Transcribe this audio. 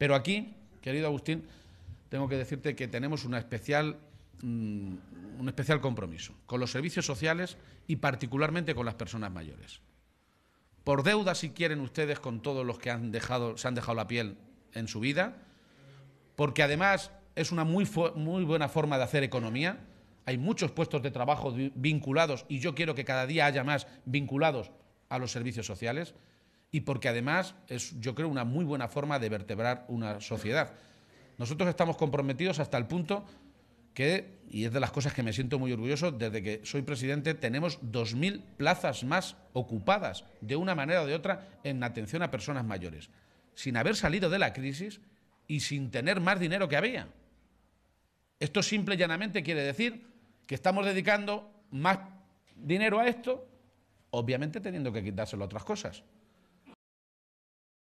Pero aquí, querido Agustín, tengo que decirte que tenemos especial, mm, un especial compromiso con los servicios sociales y particularmente con las personas mayores. Por deuda, si quieren ustedes, con todos los que se han dejado la piel en su vida, porque además es una muy, muy buena forma de hacer economía. Hay muchos puestos de trabajo vinculados y yo quiero que cada día haya más vinculados a los servicios sociales y porque además es, yo creo, una muy buena forma de vertebrar una sociedad. Nosotros estamos comprometidos hasta el punto que, y es de las cosas que me siento muy orgulloso, desde que soy presidente tenemos 2.000 plazas más ocupadas, de una manera o de otra, en atención a personas mayores, sin haber salido de la crisis y sin tener más dinero que había. Esto simple y llanamente quiere decir que estamos dedicando más dinero a esto, obviamente teniendo que quitárselo a otras cosas.